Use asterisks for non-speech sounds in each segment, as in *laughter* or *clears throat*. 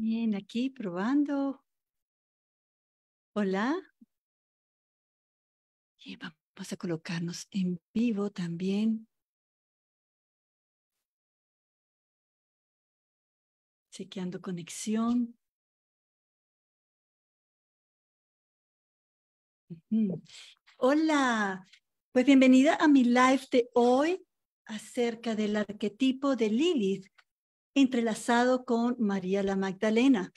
Bien, aquí probando. Hola. vamos a colocarnos en vivo también. Chequeando conexión. Hola, pues bienvenida a mi live de hoy acerca del arquetipo de Lilith entrelazado con María la Magdalena,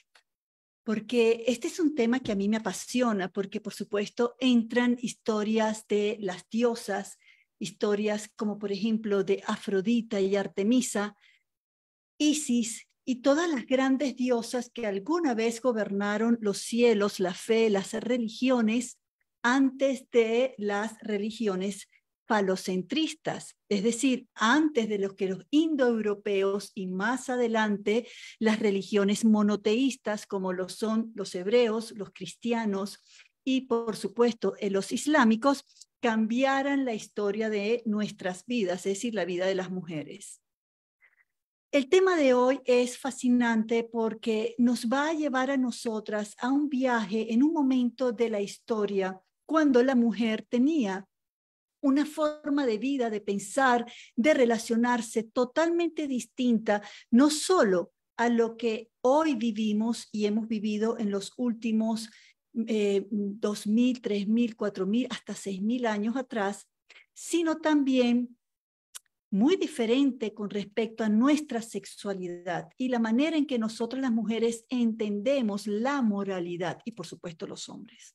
porque este es un tema que a mí me apasiona, porque por supuesto entran historias de las diosas, historias como por ejemplo de Afrodita y Artemisa, Isis y todas las grandes diosas que alguna vez gobernaron los cielos, la fe, las religiones, antes de las religiones palocentristas, es decir, antes de los que los indoeuropeos y más adelante las religiones monoteístas como lo son los hebreos, los cristianos y por supuesto eh, los islámicos cambiaran la historia de nuestras vidas, es decir, la vida de las mujeres. El tema de hoy es fascinante porque nos va a llevar a nosotras a un viaje en un momento de la historia cuando la mujer tenía una forma de vida, de pensar, de relacionarse totalmente distinta, no solo a lo que hoy vivimos y hemos vivido en los últimos eh, tres 2.000, 3.000, 4.000, hasta 6.000 años atrás, sino también muy diferente con respecto a nuestra sexualidad y la manera en que nosotras las mujeres entendemos la moralidad y por supuesto los hombres.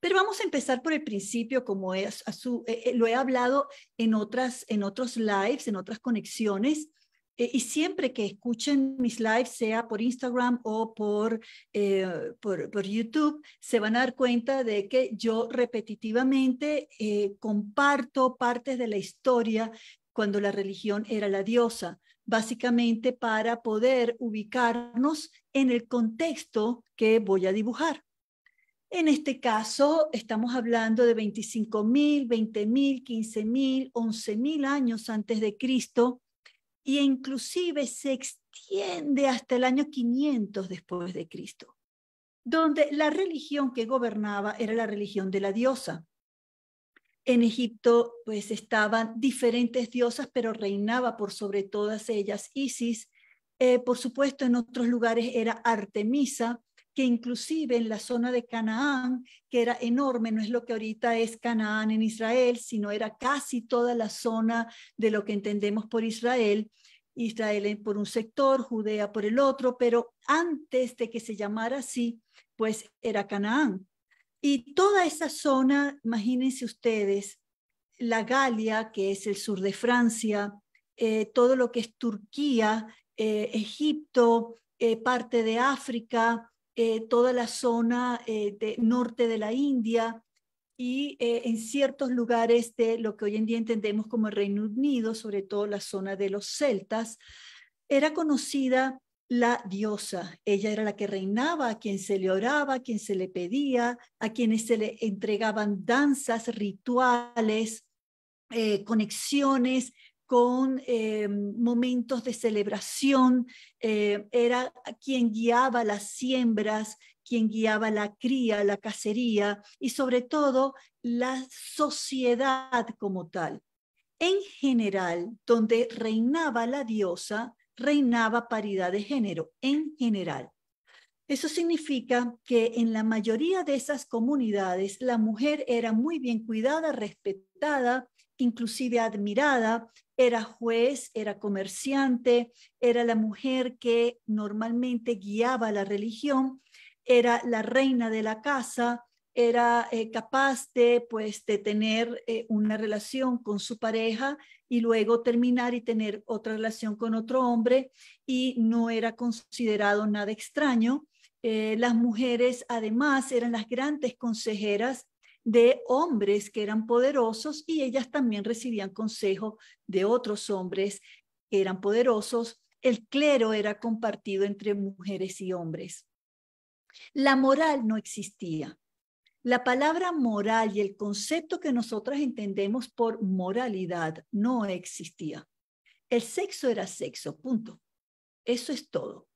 Pero vamos a empezar por el principio, como es, su, eh, eh, lo he hablado en, otras, en otros lives, en otras conexiones. Eh, y siempre que escuchen mis lives, sea por Instagram o por, por, YouTube, se van a dar cuenta de que yo repetitivamente comparto partes de la historia cuando la religión era la diosa, básicamente para poder ubicarnos en el contexto que voy a dibujar. En este caso, estamos hablando de 25.000, 20.000, 15.000, 11.000 años antes de Cristo e inclusive se extiende hasta el año 500 después de Cristo, donde la religión que gobernaba era la religión de la diosa. En Egipto pues estaban diferentes diosas, pero reinaba por sobre todas ellas Isis. Eh, por supuesto, en otros lugares era Artemisa, que inclusive en la zona de Canaán, que era enorme, no es lo que ahorita es Canaán en Israel, sino era casi toda la zona de lo que entendemos por Israel, Israel por un sector, Judea por el otro, pero antes de que se llamara así, pues era Canaán. Y toda esa zona, imagínense ustedes, la Galia, que es el sur de Francia, eh, todo lo que es Turquía, eh, Egipto, eh, parte de África, eh, toda la zona eh, de, norte de la India y eh, en ciertos lugares de lo que hoy en día entendemos como el Reino Unido, sobre todo la zona de los celtas, era conocida la diosa. Ella era la que reinaba, a quien se le oraba, a quien se le pedía, a quienes se le entregaban danzas, rituales, conexiones con eh, momentos de celebración, eh, era quien guiaba las siembras, quien guiaba la cría, la cacería y sobre todo la sociedad como tal. En general, donde reinaba la diosa, reinaba paridad de género, en general. Eso significa que en la mayoría de esas comunidades la mujer era muy bien cuidada, respetada, inclusive admirada, era juez, era comerciante, era la mujer que normalmente guiaba la religión, era la reina de la casa, era eh, capaz de, pues, de tener eh, una relación con su pareja y luego terminar y tener otra relación con otro hombre y no era considerado nada extraño. Eh, las mujeres además eran las grandes consejeras de hombres que eran poderosos y ellas también recibían consejo de otros hombres que eran poderosos. El clero era compartido entre mujeres y hombres. La moral no existía. La palabra moral y el concepto que nosotras entendemos por moralidad no existía. El sexo era sexo, punto. Eso es todo.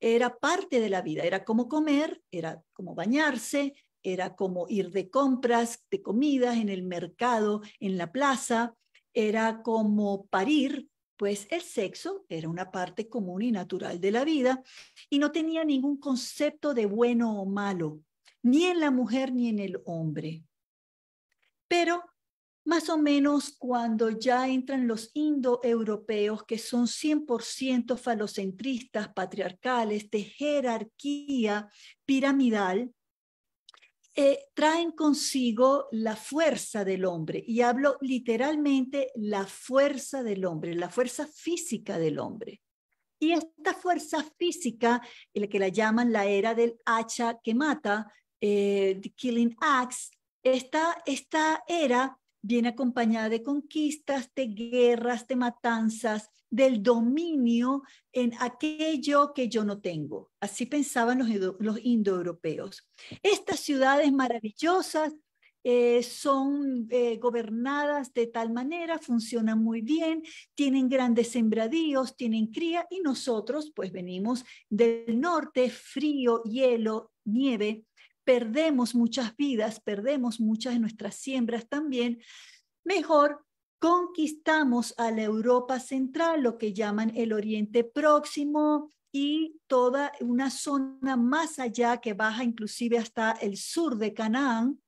Era parte de la vida, era como comer, era como bañarse, era como ir de compras, de comidas, en el mercado, en la plaza, era como parir, pues el sexo era una parte común y natural de la vida y no tenía ningún concepto de bueno o malo, ni en la mujer ni en el hombre. Pero más o menos cuando ya entran los indoeuropeos, que son 100% falocentristas, patriarcales, de jerarquía piramidal, eh, traen consigo la fuerza del hombre, y hablo literalmente la fuerza del hombre, la fuerza física del hombre. Y esta fuerza física, la que la llaman la era del hacha que mata, the eh, Killing Axe, esta, esta era viene acompañada de conquistas, de guerras, de matanzas, del dominio en aquello que yo no tengo. Así pensaban los, indoeuropeos. Estas ciudades maravillosas eh, son eh, gobernadas de tal manera, funcionan muy bien, tienen grandes sembradíos, tienen cría y nosotros pues venimos del norte, frío, hielo, nieve, perdemos muchas vidas, perdemos muchas de nuestras siembras también, mejor conquistamos a la Europa central, lo que llaman el Oriente Próximo y toda una zona más allá que baja inclusive hasta el sur de Canaán.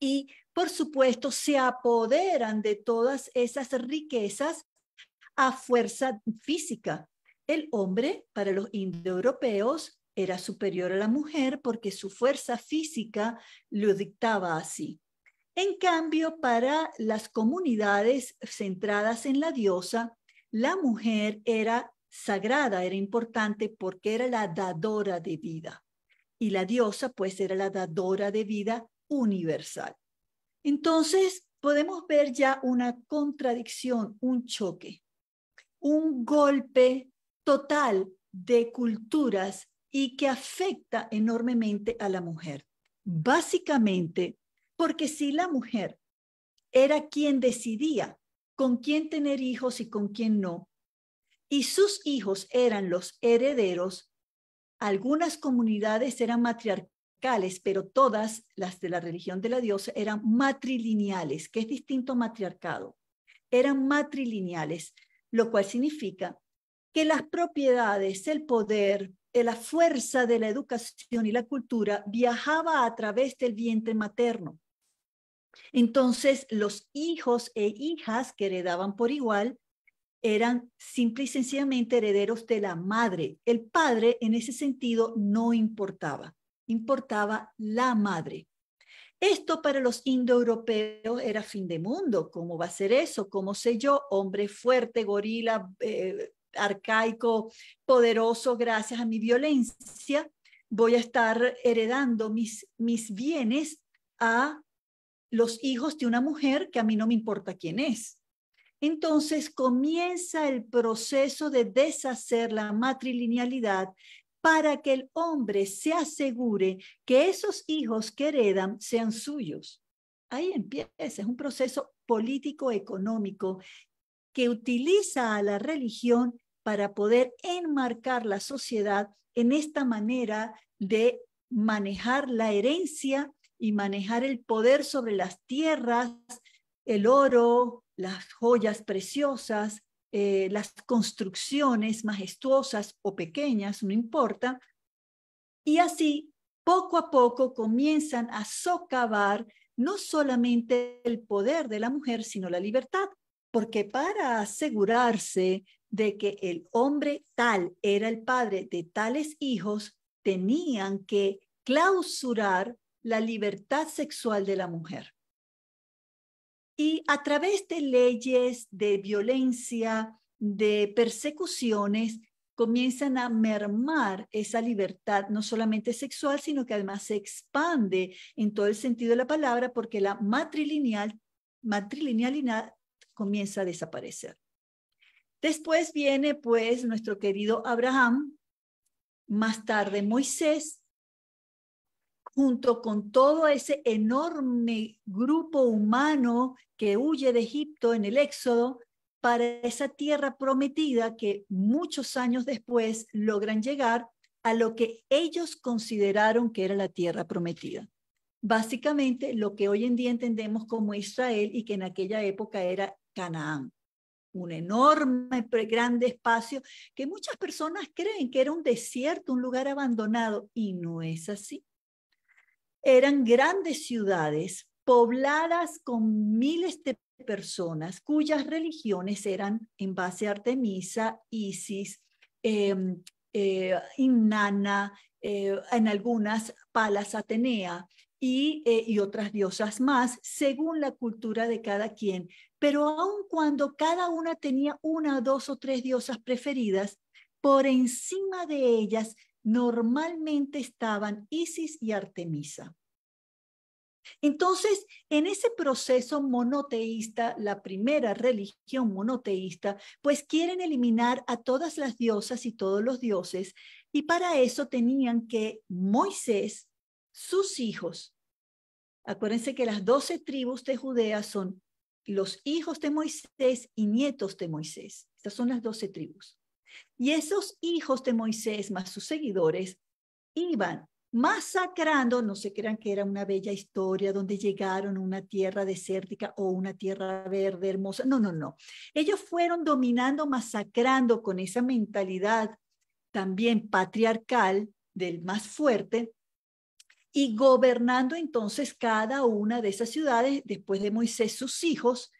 Y por supuesto se apoderan de todas esas riquezas a fuerza física. El hombre, para los indoeuropeos, era superior a la mujer porque su fuerza física lo dictaba así. En cambio, para las comunidades centradas en la diosa, la mujer era sagrada, era importante porque era la dadora de vida. Y la diosa, pues, era la dadora de vida universal. Entonces, podemos ver ya una contradicción, un choque, un golpe total de culturas y que afecta enormemente a la mujer. Básicamente, porque si la mujer era quien decidía con quién tener hijos y con quién no, y sus hijos eran los herederos, algunas comunidades eran matriarcales, pero todas las de la religión de la diosa eran matrilineales, que es distinto a matriarcado. Eran matrilineales, lo cual significa que las propiedades, el poder, la fuerza de la educación y la cultura viajaba a través del vientre materno. Entonces, los hijos e hijas que heredaban por igual eran simple y sencillamente herederos de la madre. El padre, en ese sentido, no importaba, importaba la madre. Esto para los indoeuropeos era fin de mundo. ¿Cómo va a ser eso? ¿Cómo sé yo? Hombre fuerte, gorila, eh, arcaico, poderoso, gracias a mi violencia, voy a estar heredando mis, mis bienes a los hijos de una mujer que a mí no me importa quién es. Entonces comienza el proceso de deshacer la matrilinealidad para que el hombre se asegure que esos hijos que heredan sean suyos. Ahí empieza, es un proceso político-económico que utiliza a la religión para poder enmarcar la sociedad en esta manera de manejar la herencia y manejar el poder sobre las tierras, el oro, las joyas preciosas, eh, las construcciones majestuosas o pequeñas, no importa. Y así, poco a poco, comienzan a socavar no solamente el poder de la mujer, sino la libertad, porque para asegurarse de que el hombre tal era el padre de tales hijos, tenían que clausurar la libertad sexual de la mujer. Y a través de leyes de violencia, de persecuciones, comienzan a mermar esa libertad, no solamente sexual, sino que además se expande en todo el sentido de la palabra, porque la matrilineal, matrilinealidad comienza a desaparecer. Después viene pues nuestro querido Abraham, más tarde Moisés, junto con todo ese enorme grupo humano que huye de Egipto en el Éxodo para esa tierra prometida que muchos años después logran llegar a lo que ellos consideraron que era la tierra prometida. Básicamente lo que hoy en día entendemos como Israel y que en aquella época era Canaán un enorme, grande espacio que muchas personas creen que era un desierto, un lugar abandonado, y no es así. Eran grandes ciudades pobladas con miles de personas cuyas religiones eran en base a Artemisa, Isis, em, eh, Inanna, eh, en algunas Palas Atenea eh, y otras diosas más, según la cultura de cada quien, pero aun cuando cada una tenía una, dos o tres diosas preferidas, por encima de ellas normalmente estaban Isis y Artemisa. Entonces, en ese proceso monoteísta, la primera religión monoteísta, pues quieren eliminar a todas las diosas y todos los dioses, y para eso tenían que Moisés, sus hijos, acuérdense que las doce tribus de Judea son los hijos de Moisés y nietos de Moisés. Estas son las doce tribus. Y esos hijos de Moisés más sus seguidores iban masacrando, no se crean que era una bella historia donde llegaron a una tierra desértica o una tierra verde hermosa, no, no, no. Ellos fueron dominando, masacrando con esa mentalidad también patriarcal del más fuerte, y gobernando entonces cada una de esas ciudades, después de Moisés, sus hijos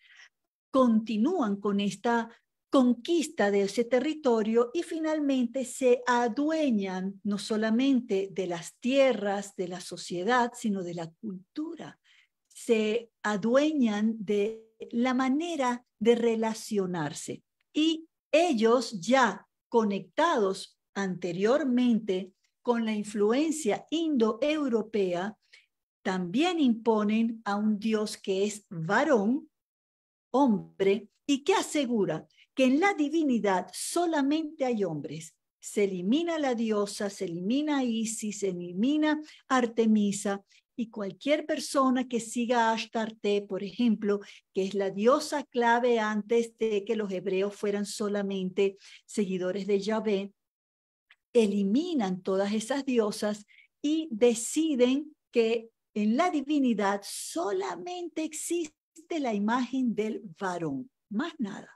continúan con esta conquista de ese territorio y finalmente se adueñan no solamente de las tierras, de la sociedad, sino de la cultura. Se adueñan de la manera de relacionarse. Y ellos ya conectados anteriormente con la influencia indoeuropea, también imponen a un Dios que es varón, hombre, y que asegura que en la divinidad solamente hay hombres. Se elimina la diosa, se elimina Isis, se elimina Artemisa y cualquier persona que siga a Ashtarte, por ejemplo, que es la diosa clave antes de que los hebreos fueran solamente seguidores de Yahvé, eliminan todas esas diosas y deciden que en la divinidad solamente existe la imagen del varón, más nada.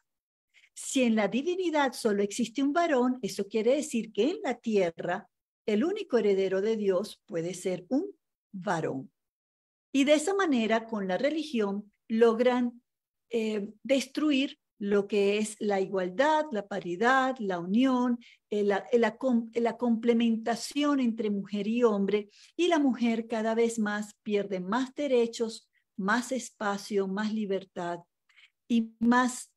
Si en la divinidad solo existe un varón, eso quiere decir que en la tierra el único heredero de Dios puede ser un varón. Y de esa manera, con la religión, logran eh, destruir lo que es la igualdad, la paridad, la unión, eh, eh, eh, la, complementación entre mujer y hombre, y la mujer cada vez más pierde más derechos, más espacio, más libertad y más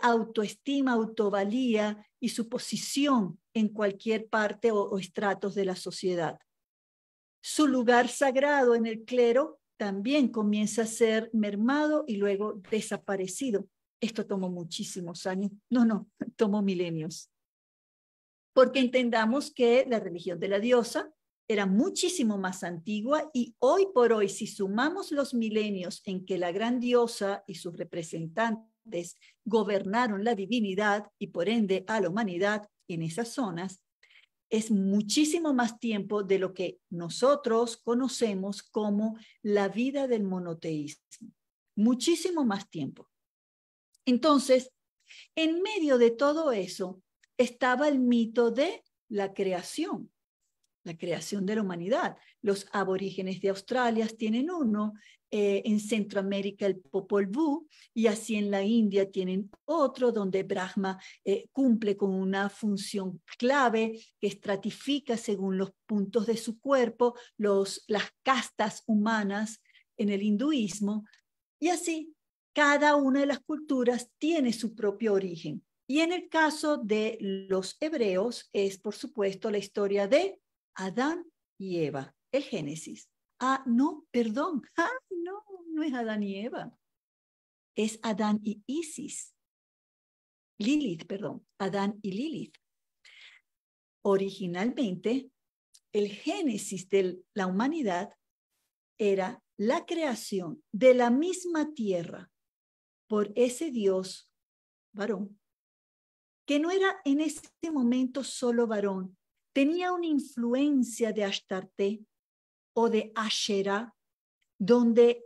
autoestima, autovalía y su posición en cualquier parte o estratos de la sociedad. Su lugar sagrado en el clero también comienza a ser mermado y luego desaparecido esto tomó muchísimos años, no, no, *laughs* tomó milenios. Porque entendamos que la religión de la diosa era muchísimo más antigua y hoy por hoy, si sumamos los milenios en que la gran diosa y sus representantes gobernaron la divinidad y por ende a la humanidad en esas zonas, es muchísimo más tiempo de lo que nosotros conocemos como la vida del monoteísmo. Muchísimo más tiempo. Entonces, en medio de todo eso estaba el mito de la creación, la creación de la humanidad. Los aborígenes de Australia tienen uno, eh, en Centroamérica el Popol Vuh y así en la India tienen otro donde Brahma eh, cumple con una función clave que estratifica según los puntos de su cuerpo las castas humanas en el hinduismo y así cada una de las culturas tiene su propio origen. Y en el caso de los hebreos es, por supuesto, la historia de Adán y Eva, el Génesis. Ah, no, perdón, ah, *laughs* no, no es Adán y Eva. Es Adán y Isis. Lilith, perdón, Adán y Lilith. Originalmente, el génesis de la humanidad era la creación de la misma tierra por ese Dios varón, que no era en este momento solo varón, tenía una influencia de Ashtarte o de Asherah, donde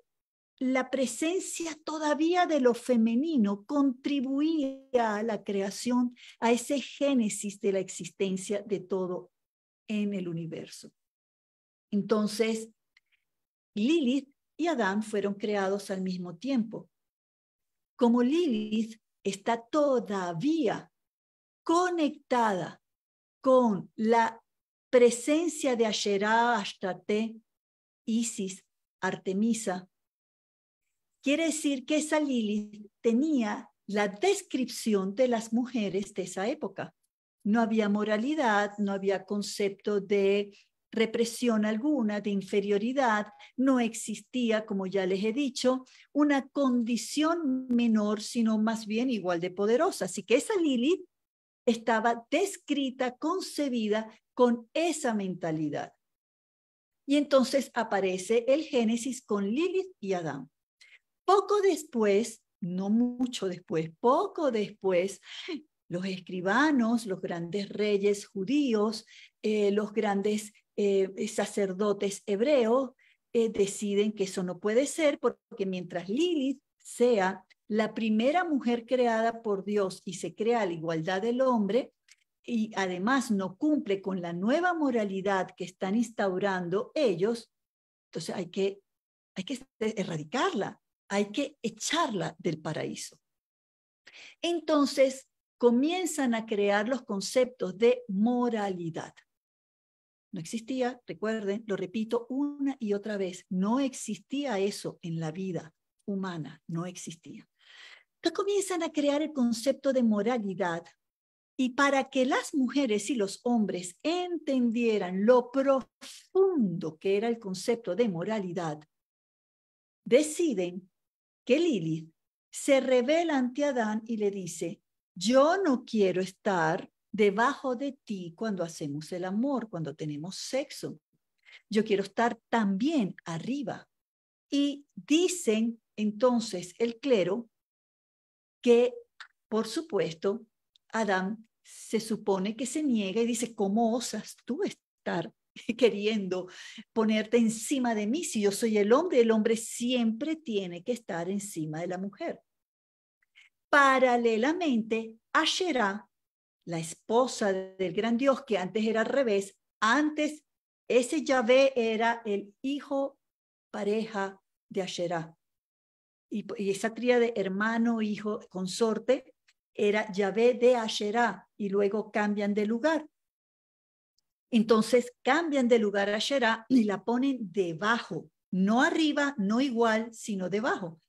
la presencia todavía de lo femenino contribuía a la creación, a ese génesis de la existencia de todo en el universo. Entonces, Lilith y Adán fueron creados al mismo tiempo, como Lilith está todavía conectada con la presencia de Asherah, Ashtate, Isis, Artemisa, quiere decir que esa Lilith tenía la descripción de las mujeres de esa época. No había moralidad, no había concepto de represión alguna, de inferioridad, no existía, como ya les he dicho, una condición menor, sino más bien igual de poderosa. Así que esa Lilith estaba descrita, concebida con esa mentalidad. Y entonces aparece el Génesis con Lilith y Adán. Poco después, no mucho después, poco después, los escribanos, los grandes reyes judíos, eh, los grandes eh, eh, sacerdotes hebreos eh, deciden que eso no puede ser porque mientras Lilith sea la primera mujer creada por Dios y se crea la igualdad del hombre, y además no cumple con la nueva moralidad que están instaurando ellos, entonces hay que, hay que erradicarla, hay que echarla del paraíso. Entonces comienzan a crear los conceptos de moralidad. No existía, recuerden, lo repito una y otra vez, no existía eso en la vida humana, no existía. comienzan a crear el concepto de moralidad y para que las mujeres y los hombres entendieran lo profundo que era el concepto de moralidad, deciden que Lilith se revela ante Adán y le dice, yo no quiero estar debajo de ti cuando hacemos el amor, cuando tenemos sexo. Yo quiero estar también arriba. Y dicen entonces el clero que, por supuesto, Adán se supone que se niega y dice, ¿cómo osas tú estar *laughs* queriendo ponerte encima de mí si yo soy el hombre? El hombre siempre tiene que estar encima de la mujer. Paralelamente, Asherah la esposa del gran Dios, que antes era al revés, antes ese Yahvé era el hijo pareja de Asherá, Y, esa tría de hermano, hijo, consorte, era Yahvé de Asherá, y luego cambian de lugar. Entonces cambian de lugar a Asherá, y la ponen debajo, no arriba, no igual, sino debajo.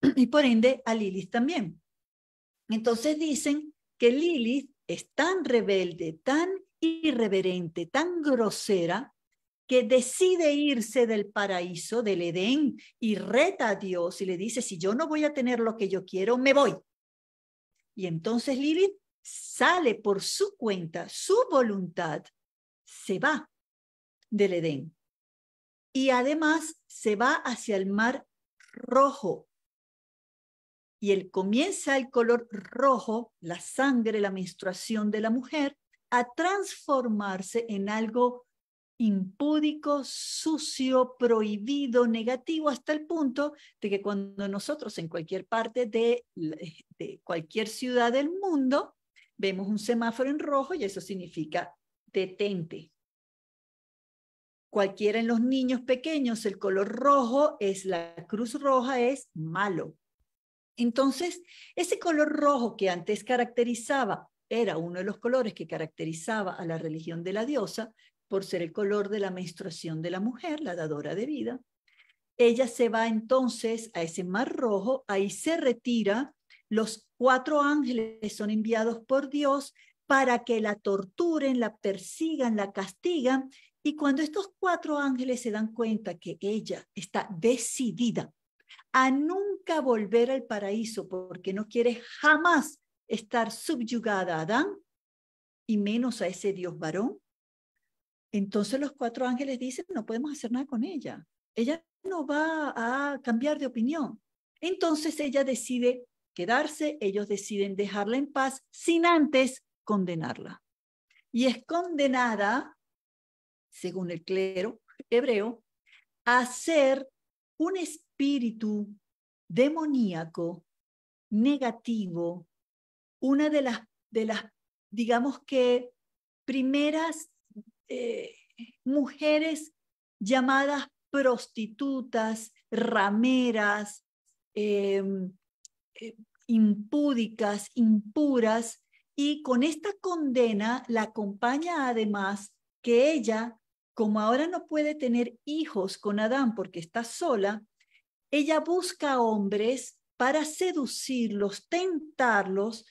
*clears throat* Y por ende a Lilith también. Entonces dicen que Lilith es tan rebelde, tan irreverente, tan grosera, que decide irse del paraíso, del Edén, y reta a Dios y le dice, si yo no voy a tener lo que yo quiero, me voy. Y entonces Lilith sale por su cuenta, su voluntad, se va del Edén. Y además se va hacia el mar rojo, y el, comienza el color rojo, la sangre, la menstruación de la mujer, a transformarse en algo impúdico, sucio, prohibido, negativo, hasta el punto de que cuando nosotros en cualquier parte de cualquier ciudad del mundo vemos un semáforo en rojo y eso significa detente, cualquiera en los niños pequeños, el color rojo es la cruz roja, es malo, entonces, ese color rojo que antes caracterizaba, era uno de los colores que caracterizaba a la religión de la diosa, por ser el color de la menstruación de la mujer, la dadora de vida, ella se va entonces a ese mar rojo, ahí se retira, los cuatro ángeles son enviados por Dios para que la torturen, la persigan, la castigan, y cuando estos cuatro ángeles se dan cuenta que ella está decidida a nunca volver al paraíso porque no quiere jamás estar subyugada a Adán y menos a ese Dios varón, entonces los cuatro ángeles dicen, no podemos hacer nada con ella. Ella no va a cambiar de opinión. Entonces ella decide quedarse, ellos deciden dejarla en paz sin antes condenarla. Y es condenada, según el clero hebreo, a ser un espíritu espíritu demoníaco, negativo, una de las, de las digamos que, primeras eh, mujeres llamadas prostitutas, rameras, em, eh, impúdicas, impuras, y con esta condena la acompaña además que ella, como ahora no puede tener hijos con Adán porque está sola, ella busca hombres para seducirlos, tentarlos,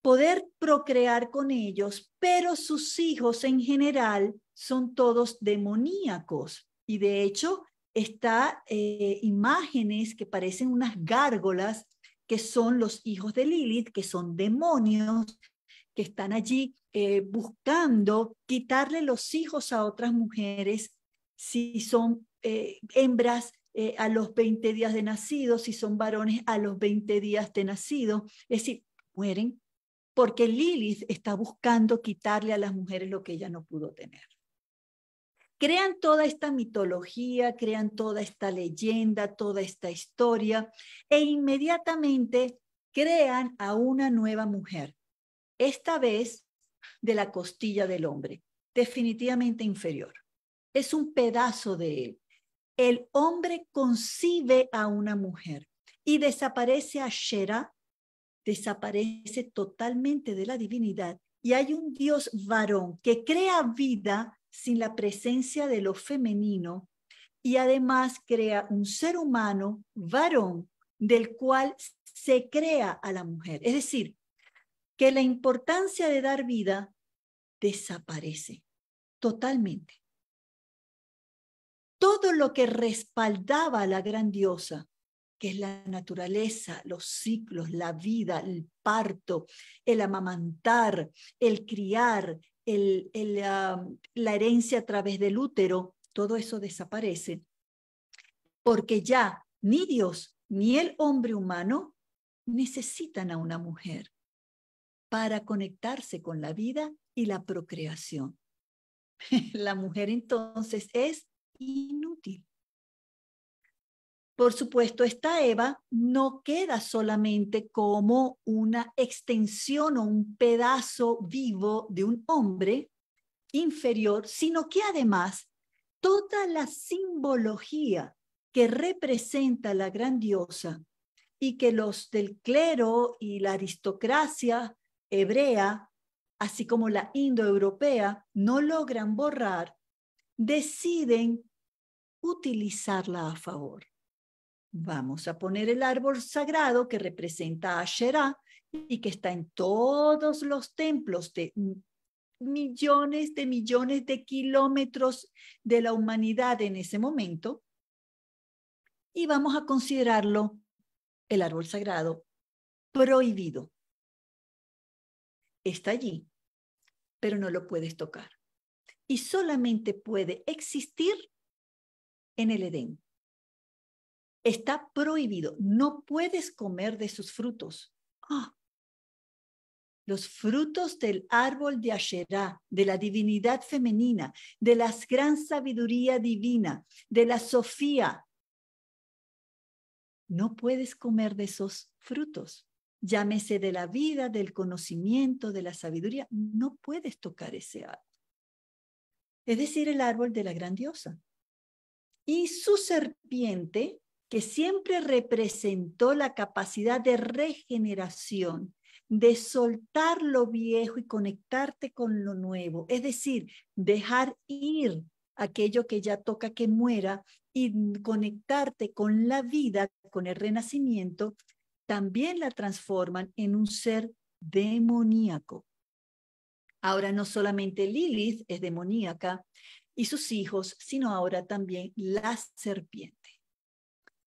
poder procrear con ellos, pero sus hijos en general son todos demoníacos. Y de hecho, está eh, imágenes que parecen unas gárgolas, que son los hijos de Lilith, que son demonios, que están allí eh, buscando quitarle los hijos a otras mujeres si son eh, hembras eh, a los 20 días de nacido, si son varones, a los 20 días de nacido. Es decir, mueren porque Lilith está buscando quitarle a las mujeres lo que ella no pudo tener. Crean toda esta mitología, crean toda esta leyenda, toda esta historia e inmediatamente crean a una nueva mujer, esta vez de la costilla del hombre, definitivamente inferior. Es un pedazo de él, el hombre concibe a una mujer y desaparece a Shera, desaparece totalmente de la divinidad y hay un dios varón que crea vida sin la presencia de lo femenino y además crea un ser humano varón del cual se crea a la mujer. Es decir, que la importancia de dar vida desaparece totalmente todo lo que respaldaba a la grandiosa, que es la naturaleza, los ciclos, la vida, el parto, el amamantar, el criar, la herencia a través del útero, todo eso desaparece. Porque ya ni Dios ni el hombre humano necesitan a una mujer para conectarse con la vida y la procreación. *laughs* la mujer entonces es inútil. Por supuesto, esta Eva no queda solamente como una extensión o un pedazo vivo de un hombre inferior, sino que además toda la simbología que representa la grandiosa y que los del clero y la aristocracia hebrea, así como la indoeuropea, no logran borrar, deciden utilizarla a favor. Vamos a poner el árbol sagrado que representa a Asherah y que está en todos los templos de millones de millones de kilómetros de la humanidad en ese momento. Y vamos a considerarlo el árbol sagrado prohibido. Está allí, pero no lo puedes tocar y solamente puede existir en el Edén. Está prohibido, no puedes comer de sus frutos. Ah. Los frutos del árbol de Asherá, de la divinidad femenina, de la gran sabiduría divina, de la Sofía. No puedes comer de esos frutos. Llámese de la vida, del conocimiento, de la sabiduría. No puedes tocar ese árbol es decir, el árbol de la grandiosa. Y su serpiente, que siempre representó la capacidad de regeneración, de soltar lo viejo y conectarte con lo nuevo, es decir, dejar ir aquello que ya toca que muera y conectarte con la vida, con el renacimiento, también la transforman en un ser demoníaco. Ahora no solamente Lilith es demoníaca y sus hijos, sino ahora también la serpiente.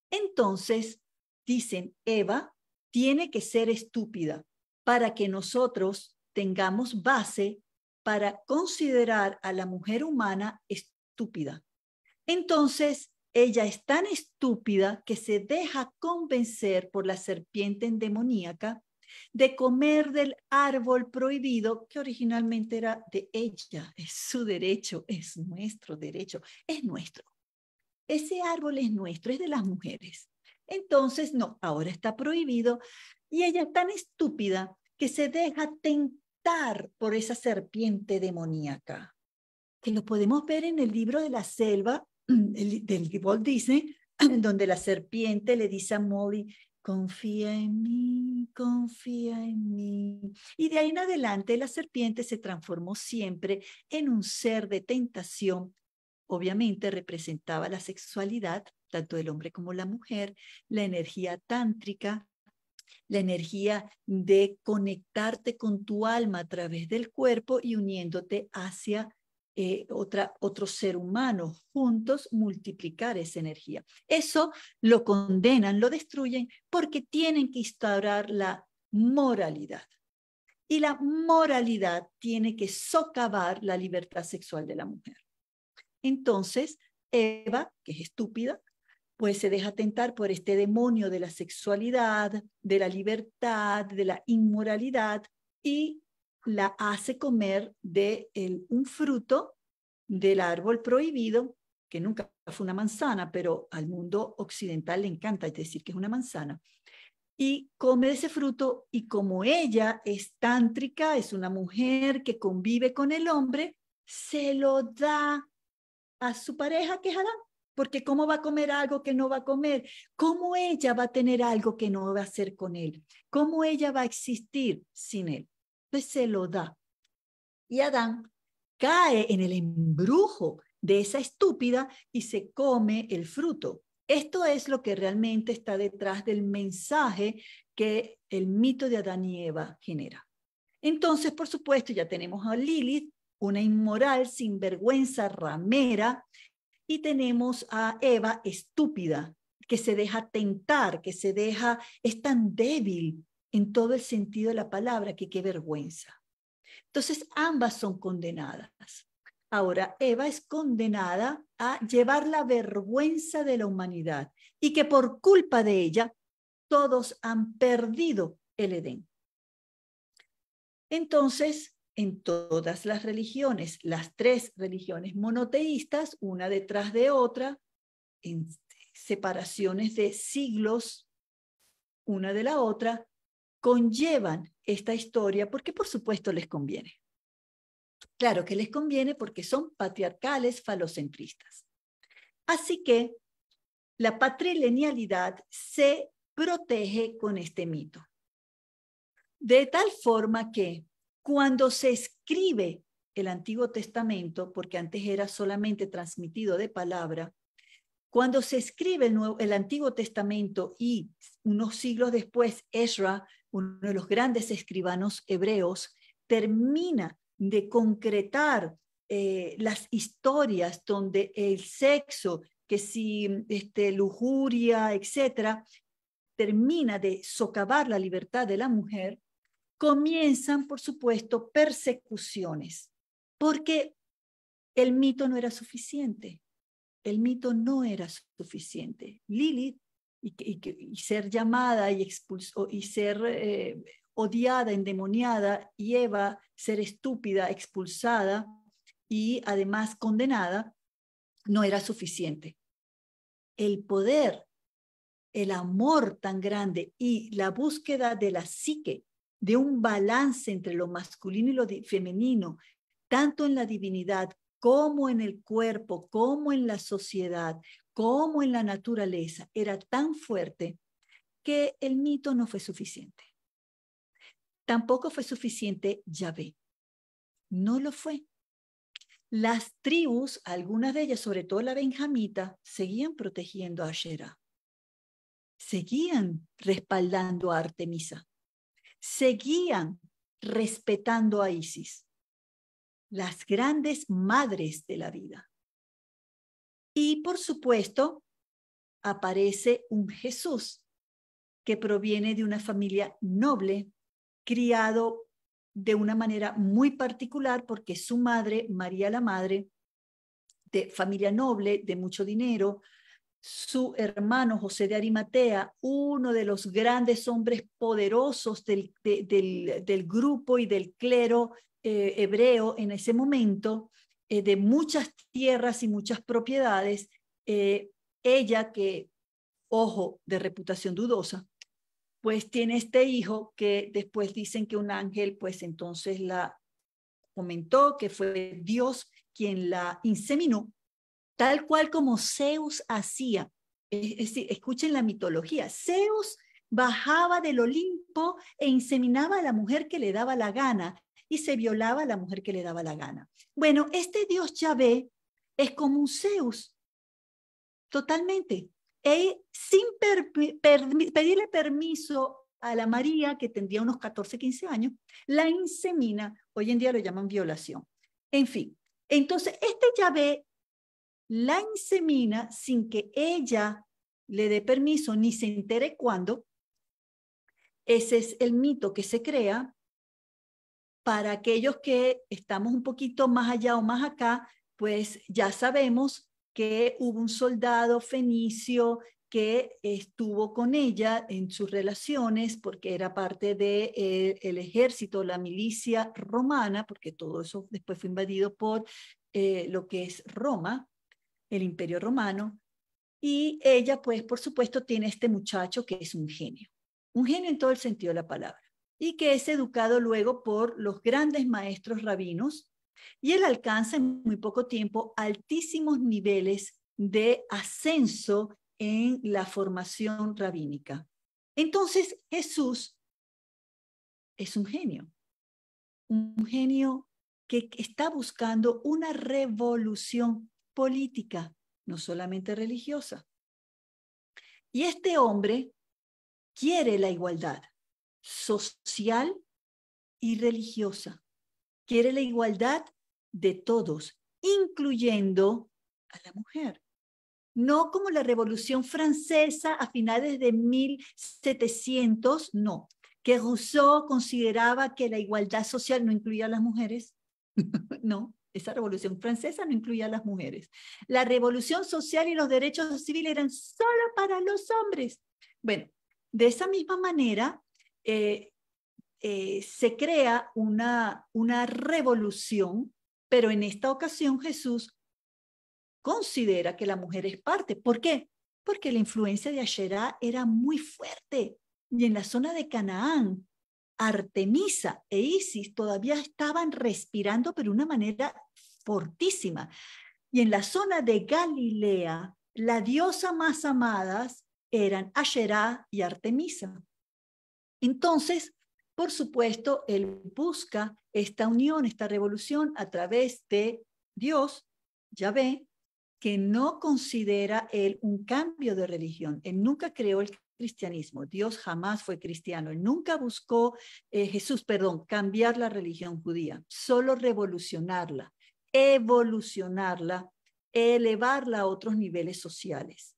Entonces, dicen, Eva tiene que ser estúpida para que nosotros tengamos base para considerar a la mujer humana estúpida. Entonces, ella es tan estúpida que se deja convencer por la serpiente demoníaca de comer del árbol prohibido que originalmente era de ella. Es su derecho, es nuestro derecho, es nuestro. Ese árbol es nuestro, es de las mujeres. Entonces, no, ahora está prohibido. Y ella es tan estúpida que se deja tentar por esa serpiente demoníaca, que lo podemos ver en el libro de la selva, *clears throat* del Walt Disney, *clears throat* donde la serpiente le dice a Molly, confía en mí, confía en mí. Y de ahí en adelante la serpiente se transformó siempre en un ser de tentación. Obviamente representaba la sexualidad, tanto del hombre como la mujer, la energía tántrica, la energía de conectarte con tu alma a través del cuerpo y uniéndote hacia eh, otra, otro ser humano juntos multiplicar esa energía. Eso lo condenan, lo destruyen porque tienen que instaurar la moralidad. Y la moralidad tiene que socavar la libertad sexual de la mujer. Entonces, Eva, que es estúpida, pues se deja tentar por este demonio de la sexualidad, de la libertad, de la inmoralidad y la hace comer de un fruto del árbol prohibido, que nunca fue una manzana, pero al mundo occidental le encanta decir que es una manzana, y come ese fruto y como ella es tántrica, es una mujer que convive con el hombre, se lo da a su pareja que es Porque cómo va a comer algo que no va a comer, cómo ella va a tener algo que no va a hacer con él, cómo ella va a existir sin él. Pues se lo da. Y Adán cae en el embrujo de esa estúpida y se come el fruto. Esto es lo que realmente está detrás del mensaje que el mito de Adán y Eva genera. Entonces, por supuesto, ya tenemos a Lilith, una inmoral, sinvergüenza, ramera, y tenemos a Eva estúpida, que se deja tentar, que se deja, es tan débil en todo el sentido de la palabra, que qué vergüenza. Entonces, ambas son condenadas. Ahora, Eva es condenada a llevar la vergüenza de la humanidad y que por culpa de ella todos han perdido el Edén. Entonces, en todas las religiones, las tres religiones monoteístas, una detrás de otra, en separaciones de siglos una de la otra, conllevan esta historia porque por supuesto les conviene. Claro que les conviene porque son patriarcales falocentristas. Así que la patrilinealidad se protege con este mito. De tal forma que cuando se escribe el Antiguo Testamento, porque antes era solamente transmitido de palabra, cuando se escribe el, el Antiguo Testamento y unos siglos después Ezra uno de los grandes escribanos hebreos, termina de concretar eh, las historias donde el sexo, que si este, lujuria, etcétera, termina de socavar la libertad de la mujer, comienzan, por supuesto, persecuciones, porque el mito no era suficiente. El mito no era suficiente. Lilith y, ser llamada y, expulso, y ser eh, odiada, endemoniada, y Eva ser estúpida, expulsada y además condenada, no era suficiente. El poder, el amor tan grande y la búsqueda de la psique, de un balance entre lo masculino y lo femenino, tanto en la divinidad como en el cuerpo, como en la sociedad, como en la naturaleza, era tan fuerte que el mito no fue suficiente. Tampoco fue suficiente Yahvé. No lo fue. Las tribus, algunas de ellas, sobre todo la benjamita, seguían protegiendo a Asherah. Seguían respaldando a Artemisa. Seguían respetando a Isis. Las grandes madres de la vida. Y por supuesto, aparece un Jesús que proviene de una familia noble, criado de una manera muy particular porque su madre, María la Madre, de familia noble, de mucho dinero, su hermano José de Arimatea, uno de los grandes hombres poderosos del, grupo y del clero eh, hebreo en ese momento, eh, de muchas tierras y muchas propiedades, eh, ella que, ojo, de reputación dudosa, pues tiene este hijo que después dicen que un ángel, pues entonces la comentó que fue Dios quien la inseminó, tal cual como Zeus hacía. Es escuchen la mitología. Zeus bajaba del Olimpo e inseminaba a la mujer que le daba la gana y se violaba a la mujer que le daba la gana. Bueno, este dios Yahvé es como un Zeus, totalmente. sin pedirle permiso a la María, que tendría unos 14, 15 años, la insemina, hoy en día lo llaman violación. En fin, entonces este Yahvé la insemina sin que ella le dé permiso ni se entere cuándo. Ese es el mito que se crea para aquellos que estamos un poquito más allá o más acá, pues ya sabemos que hubo un soldado fenicio que estuvo con ella en sus relaciones porque era parte del de, eh, el ejército, la milicia romana, porque todo eso después fue invadido por eh, lo que es Roma, el imperio romano. Y ella, pues, por supuesto, tiene este muchacho que es un genio, un genio en todo el sentido de la palabra y que es educado luego por los grandes maestros rabinos y él alcanza en muy poco tiempo altísimos niveles de ascenso en la formación rabínica. Entonces Jesús es un genio, un genio que está buscando una revolución política, no solamente religiosa. Y este hombre quiere la igualdad social y religiosa. Quiere la igualdad de todos, incluyendo a la mujer. No como la Revolución Francesa a finales de 1700, no, que Rousseau consideraba que la igualdad social no incluía a las mujeres. *laughs* no, esa revolución francesa no incluía a las mujeres. La revolución social y los derechos civiles eran solo para los hombres. Bueno, de esa misma manera, eh, eh, se crea una, una revolución, pero en esta ocasión Jesús considera que la mujer es parte. ¿Por qué? Porque la influencia de Asherá era muy fuerte y en la zona de Canaán, Artemisa e Isis todavía estaban respirando, pero de una manera fortísima. Y en la zona de Galilea, la diosa más amadas eran Asherá y Artemisa. Entonces, por supuesto, él busca esta unión, esta revolución a través de Dios, ya ve que no considera él un cambio de religión. Él nunca creó el cristianismo. Dios jamás fue cristiano. Él nunca buscó, eh, Jesús, perdón, cambiar la religión judía, solo revolucionarla, evolucionarla, elevarla a otros niveles sociales.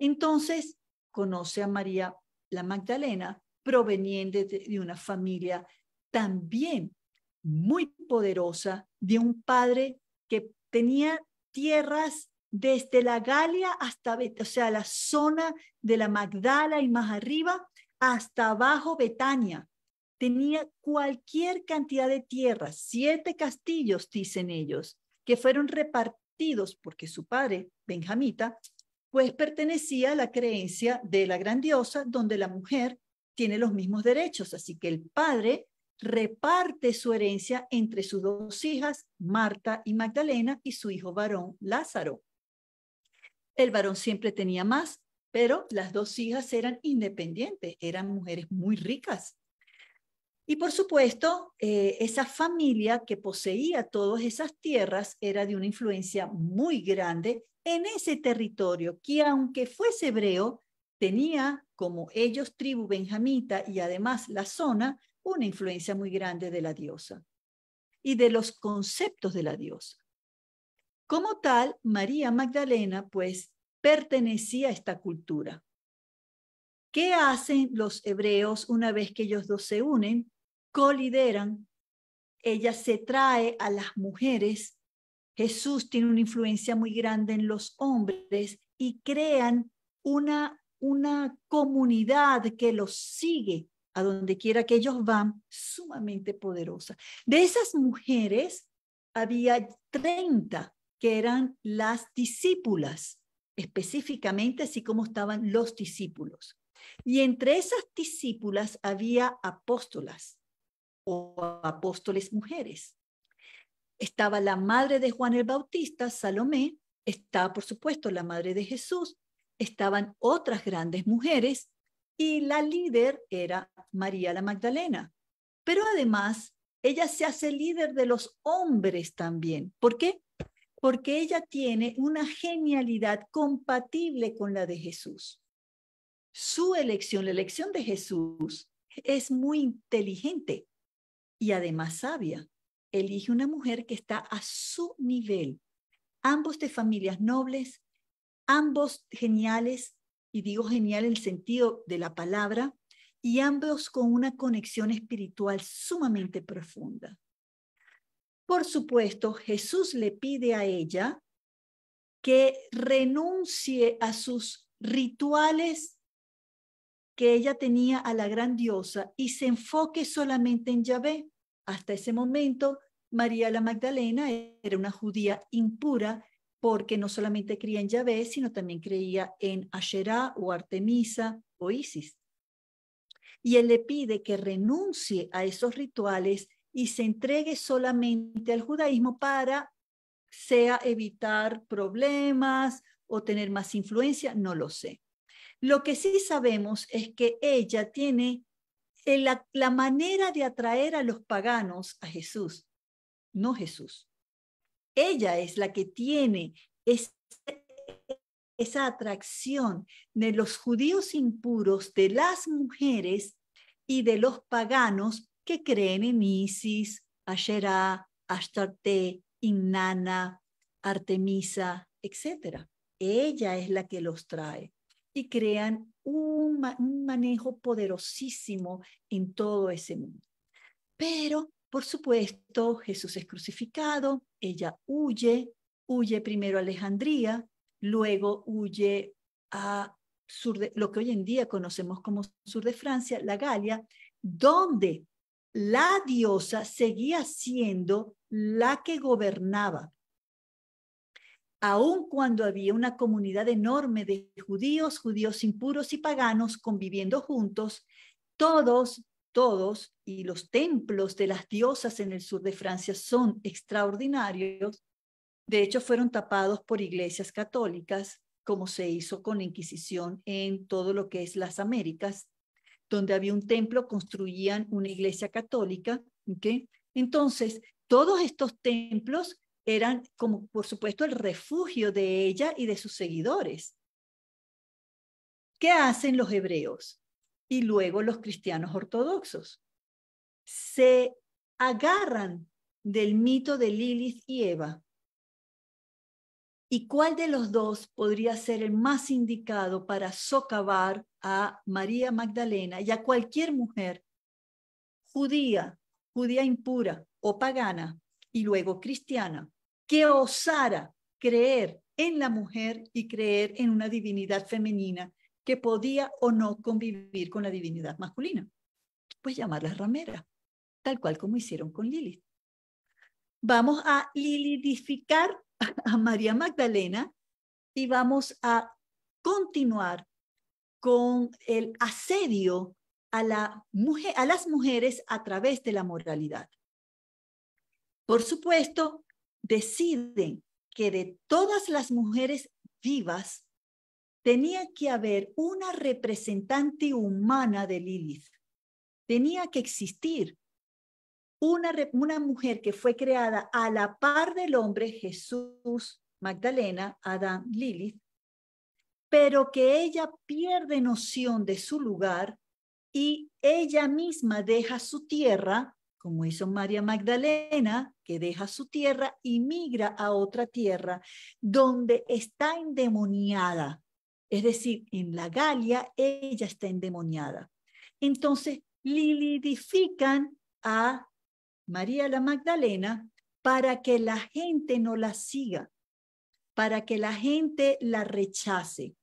Entonces, conoce a María la Magdalena proveniente de, una familia también muy poderosa, de un padre que tenía tierras desde la Galia hasta, o sea, la zona de la Magdala y más arriba, hasta abajo Betania. Tenía cualquier cantidad de tierras, siete castillos, dicen ellos, que fueron repartidos porque su padre, Benjamita, pues pertenecía a la creencia de la grandiosa, donde la mujer tiene los mismos derechos, así que el padre reparte su herencia entre sus dos hijas, Marta y Magdalena, y su hijo varón, Lázaro. El varón siempre tenía más, pero las dos hijas eran independientes, eran mujeres muy ricas. Y por supuesto, eh, esa familia que poseía todas esas tierras era de una influencia muy grande en ese territorio, que aunque fuese hebreo, tenía como ellos tribu benjamita y además la zona, una influencia muy grande de la diosa y de los conceptos de la diosa. Como tal, María Magdalena, pues, pertenecía a esta cultura. ¿Qué hacen los hebreos una vez que ellos dos se unen? Colideran. Ella se trae a las mujeres. Jesús tiene una influencia muy grande en los hombres y crean una una comunidad que los sigue a donde quiera que ellos van, sumamente poderosa. De esas mujeres había 30 que eran las discípulas, específicamente así como estaban los discípulos. Y entre esas discípulas había apóstolas o apóstoles mujeres. Estaba la madre de Juan el Bautista, Salomé, está por supuesto la madre de Jesús, estaban otras grandes mujeres y la líder era María la Magdalena. Pero además, ella se hace líder de los hombres también. ¿Por qué? Porque ella tiene una genialidad compatible con la de Jesús. Su elección, la elección de Jesús, es muy inteligente y además sabia. Elige una mujer que está a su nivel, ambos de familias nobles, ambos geniales, y digo genial en el sentido de la palabra, y ambos con una conexión espiritual sumamente profunda. Por supuesto, Jesús le pide a ella que renuncie a sus rituales que ella tenía a la gran diosa y se enfoque solamente en Yahvé. Hasta ese momento, María la Magdalena era una judía impura porque no solamente creía en Yahvé, sino también creía en Asherá o Artemisa o Isis. Y él le pide que renuncie a esos rituales y se entregue solamente al judaísmo para sea evitar problemas o tener más influencia, no lo sé. Lo que sí sabemos es que ella tiene eh, la manera de atraer a los paganos a Jesús, no Jesús. Ella es la que tiene esa atracción de los judíos impuros, de las mujeres y de los paganos que creen en Isis, Asherah, Ashtarte, Inanna, Artemisa, etc. Ella es la que los trae y crean un manejo poderosísimo en todo ese mundo. Pero por supuesto, Jesús es crucificado, ella huye, huye primero a Alejandría, luego huye a sur de, lo que hoy en día conocemos como sur de Francia, la Galia, donde la diosa seguía siendo la que gobernaba. Aun cuando había una comunidad enorme de judíos, judíos impuros y paganos conviviendo juntos, todos todos y los templos de las diosas en el sur de Francia son extraordinarios, de hecho fueron tapados por iglesias católicas, como se hizo con la Inquisición en todo lo que es las Américas, donde había un templo, construían una iglesia católica. Entonces, todos estos templos eran, como por supuesto, el refugio de ella y de sus seguidores. ¿Qué hacen los hebreos? y luego los cristianos ortodoxos. Se agarran del mito de Lilith y Eva. ¿Y cuál de los dos podría ser el más indicado para socavar a María Magdalena y a cualquier mujer judía, judía impura o pagana y luego cristiana que osara creer en la mujer y creer en una divinidad femenina que podía o no convivir con la divinidad masculina. Pues llamarla ramera, tal cual como hicieron con Lilith. Vamos a lilidificar *laughs* a María Magdalena y vamos a continuar con el asedio a, a las mujeres a través de la moralidad. Por supuesto, deciden que de todas las mujeres vivas, tenía que haber una representante humana de Lilith. Tenía que existir una, mujer que fue creada a la par del hombre Jesús, Magdalena, Adán, Lilith, pero que ella pierde noción de su lugar y ella misma deja su tierra, como hizo María Magdalena, que deja su tierra y migra a otra tierra donde está endemoniada, es decir, en la Galia ella está endemoniada. Entonces, lilidifican a María la Magdalena para que la gente no la siga, para que la gente la rechace.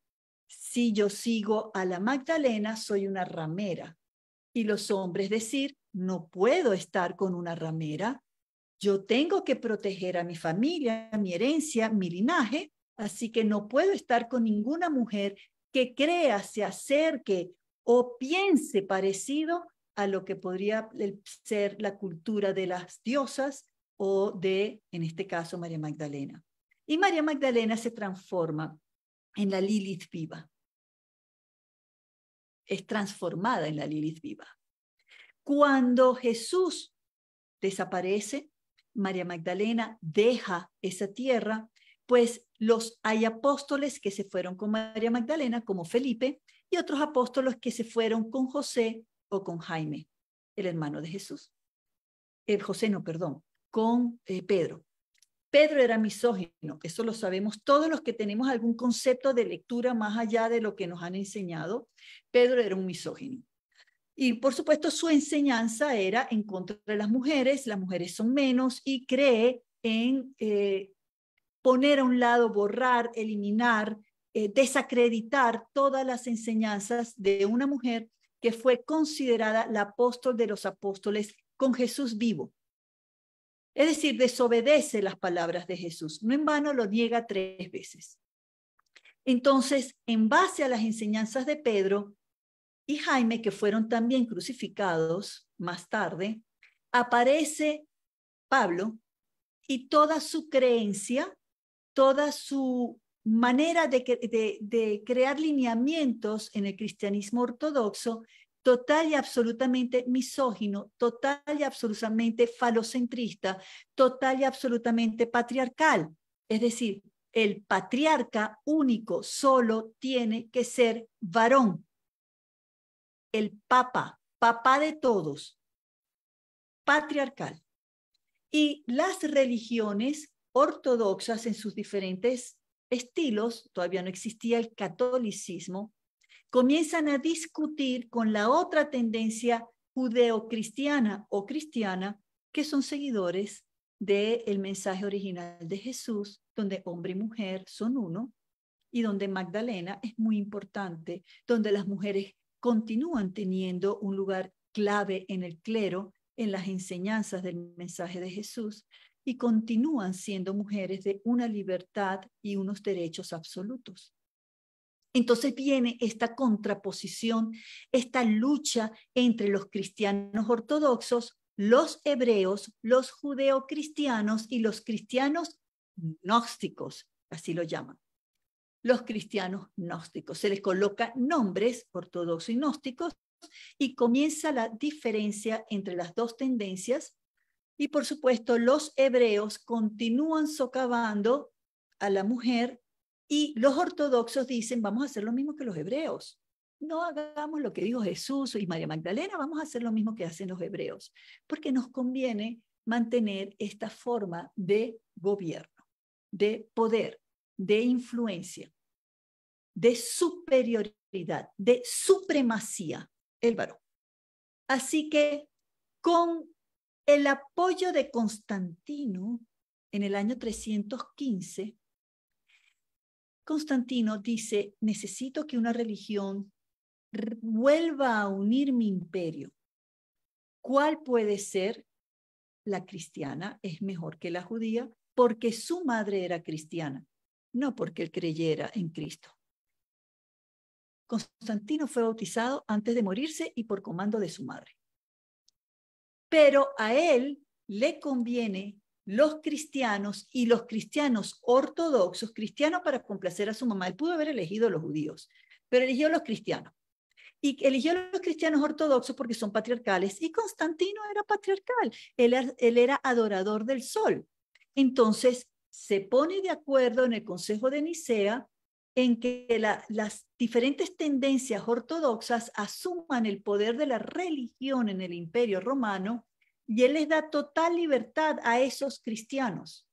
Si yo sigo a la Magdalena, soy una ramera. Y los hombres decir, no puedo estar con una ramera, yo tengo que proteger a mi familia, mi herencia, mi linaje, Así que no puedo estar con ninguna mujer que crea, se acerque o piense parecido a lo que podría ser la cultura de las diosas o de, en este caso, María Magdalena. Y María Magdalena se transforma en la Lilith viva. Es transformada en la Lilith viva. Cuando Jesús desaparece, María Magdalena deja esa tierra pues los hay apóstoles que se fueron con María Magdalena, como Felipe, y otros apóstoles que se fueron con José o con Jaime, el hermano de Jesús. José, no, perdón, con eh, Pedro. Pedro era misógino, eso lo sabemos todos los que tenemos algún concepto de lectura más allá de lo que nos han enseñado. Pedro era un misógino. Y por supuesto su enseñanza era en contra de las mujeres, las mujeres son menos y cree en eh, poner a un lado, borrar, eliminar, eh, desacreditar todas las enseñanzas de una mujer que fue considerada la apóstol de los apóstoles con Jesús vivo. Es decir, desobedece las palabras de Jesús. No en vano lo niega tres veces. Entonces, en base a las enseñanzas de Pedro y Jaime, que fueron también crucificados más tarde, aparece Pablo y toda su creencia toda su manera de, crear lineamientos en el cristianismo ortodoxo total y absolutamente misógino, total y absolutamente falocentrista, total y absolutamente patriarcal. Es decir, el patriarca único solo tiene que ser varón. El papa, papá de todos, patriarcal. Y las religiones ortodoxas en sus diferentes estilos, todavía no existía el catolicismo, comienzan a discutir con la otra tendencia judeocristiana o cristiana, que son seguidores de el mensaje original de Jesús, donde hombre y mujer son uno, y donde Magdalena es muy importante, donde las mujeres continúan teniendo un lugar clave en el clero, en las enseñanzas del mensaje de Jesús, y continúan siendo mujeres de una libertad y unos derechos absolutos. Entonces viene esta contraposición, esta lucha entre los cristianos ortodoxos, los hebreos, los judeocristianos y los cristianos gnósticos, así lo llaman. Los cristianos gnósticos. Se les coloca nombres ortodoxos y gnósticos y comienza la diferencia entre las dos tendencias y por supuesto, los hebreos continúan socavando a la mujer y los ortodoxos dicen, vamos a hacer lo mismo que los hebreos. No hagamos lo que dijo Jesús y María Magdalena, vamos a hacer lo mismo que hacen los hebreos, porque nos conviene mantener esta forma de gobierno, de poder, de influencia, de superioridad, de supremacía, el varón. Así que con el apoyo de Constantino en el año 315, Constantino dice, necesito que una religión vuelva a unir mi imperio. ¿Cuál puede ser? La cristiana es mejor que la judía porque su madre era cristiana, no porque él creyera en Cristo. Constantino fue bautizado antes de morirse y por comando de su madre pero a él le conviene los cristianos y los cristianos ortodoxos, cristianos para complacer a su mamá, él pudo haber elegido a los judíos, pero eligió a los cristianos. Y eligió a los cristianos ortodoxos porque son patriarcales y Constantino era patriarcal, él, él era adorador del sol. Entonces, se pone de acuerdo en el Consejo de Nicea en que las diferentes tendencias ortodoxas asuman el poder de la religión en el imperio romano y él les da total libertad a esos cristianos.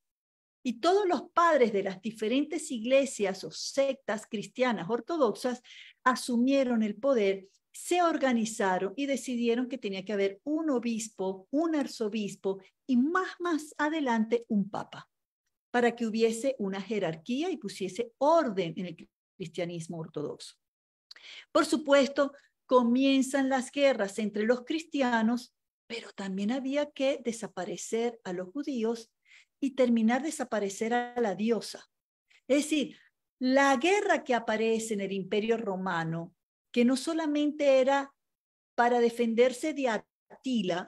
Y todos los padres de las diferentes iglesias o sectas cristianas ortodoxas asumieron el poder, se organizaron y decidieron que tenía que haber un obispo, un arzobispo y más más adelante un papa para que hubiese una jerarquía y pusiese orden en el cristianismo ortodoxo. Por supuesto, comienzan las guerras entre los cristianos, pero también había que desaparecer a los judíos y terminar desaparecer a la diosa. Es decir, la guerra que aparece en el imperio romano, que no solamente era para defenderse de Atila